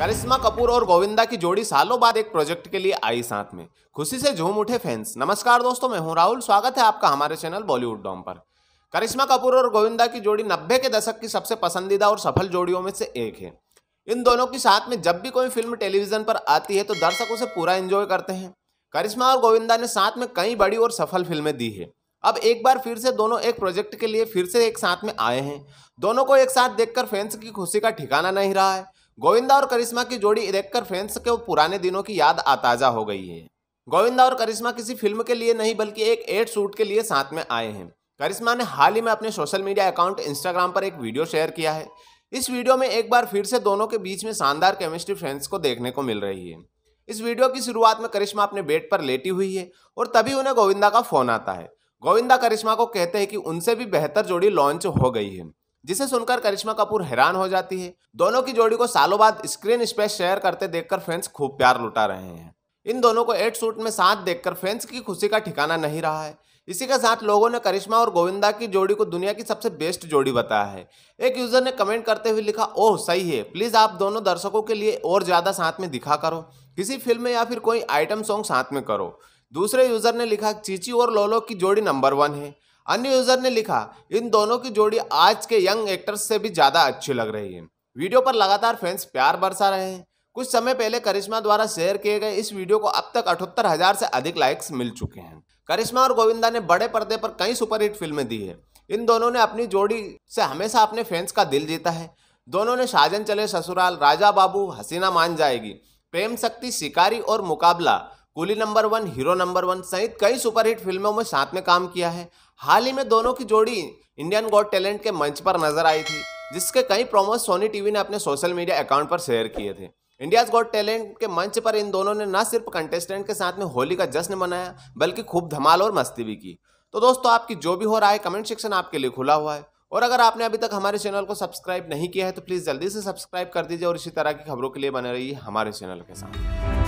करिश्मा कपूर और गोविंदा की जोड़ी सालों बाद एक प्रोजेक्ट के लिए आई साथ में खुशी से झूम उठे फैंस नमस्कार दोस्तों मैं हूं राहुल स्वागत है आपका हमारे चैनल बॉलीवुड डॉम पर करिश्मा कपूर और गोविंदा की जोड़ी नब्बे के दशक की सबसे पसंदीदा और सफल जोड़ियों में से एक है इन दोनों के साथ में जब भी कोई फिल्म टेलीविजन पर आती है तो दर्शक उसे पूरा इंजॉय करते हैं करिश्मा और गोविंदा ने साथ में कई बड़ी और सफल फिल्में दी है अब एक बार फिर से दोनों एक प्रोजेक्ट के लिए फिर से एक साथ में आए हैं दोनों को एक साथ देखकर फैंस की खुशी का ठिकाना नहीं रहा है गोविंदा और करिश्मा की जोड़ी देखकर फैंस के पुराने दिनों की याद आताजा हो गई है गोविंदा और करिश्मा किसी फिल्म के लिए नहीं बल्कि एक एड शूट के लिए साथ में आए हैं करिश्मा ने हाल ही में अपने सोशल मीडिया अकाउंट इंस्टाग्राम पर एक वीडियो शेयर किया है इस वीडियो में एक बार फिर से दोनों के बीच में शानदार केमिस्ट्री फ्रेंड्स को देखने को मिल रही है इस वीडियो की शुरुआत में करिश्मा अपने बेड पर लेटी हुई है और तभी उन्हें गोविंदा का फोन आता है गोविंदा करिश्मा को कहते हैं कि उनसे भी बेहतर जोड़ी लॉन्च हो गई है जिसे सुनकर करिश्मा कपूर हैरान हो जाती है दोनों की जोड़ी को सालों बाद स्क्रीन स्पेस शेयर करते देखकर फैंस खूब प्यार लुटा रहे हैं इन दोनों को एड सूट में साथ देखकर फैंस की खुशी का ठिकाना नहीं रहा है इसी के साथ लोगों ने करिश्मा और गोविंदा की जोड़ी को दुनिया की सबसे बेस्ट जोड़ी बताया है एक यूजर ने कमेंट करते हुए लिखा ओह सही है प्लीज़ आप दोनों दर्शकों के लिए और ज़्यादा साथ में दिखा करो किसी फिल्म में या फिर कोई आइटम सॉन्ग साथ में करो दूसरे यूजर ने लिखा चीची और लोलो की जोड़ी नंबर वन है अन्य यूजर ने लिखा इन दोनों की जोड़ी आज के यंग एक्टर्स से भी ज़्यादा अच्छी लग रही है वीडियो पर लगातार फैंस प्यार बरसा रहे हैं कुछ समय पहले करिश्मा द्वारा शेयर किए गए इस वीडियो को अब तक अठहत्तर हजार से अधिक लाइक्स मिल चुके हैं करिश्मा और गोविंदा ने बड़े पर्दे पर कई सुपरहिट फिल्में दी है इन दोनों ने अपनी जोड़ी से हमेशा अपने फैंस का दिल जीता है दोनों ने साजन चले ससुराल राजा बाबू हसीना मान जाएगी प्रेम शक्ति शिकारी और Muqabla Coolie number one hero number one सहित कई सुपरहिट फिल्मों में साथ में काम किया है हाल ही में दोनों की जोड़ी इंडियन गॉड टैलेंट के मंच पर नजर आई थी जिसके कई प्रोमोस सोनी टीवी ने अपने सोशल मीडिया अकाउंट पर शेयर किए थे इंडियाज गॉड टैलेंट के मंच पर इन दोनों ने न सिर्फ कंटेस्टेंट के साथ में होली का जश्न मनाया बल्कि खूब धमाल और मस्ती भी की तो दोस्तों आपकी जो भी हो रहा है कमेंट सेक्शन आपके लिए खुला हुआ है और अगर आपने अभी तक हमारे चैनल को सब्सक्राइब नहीं किया है तो प्लीज़ जल्दी से सब्सक्राइब कर दीजिए और इसी तरह की खबरों के लिए बने रहिए हमारे चैनल के साथ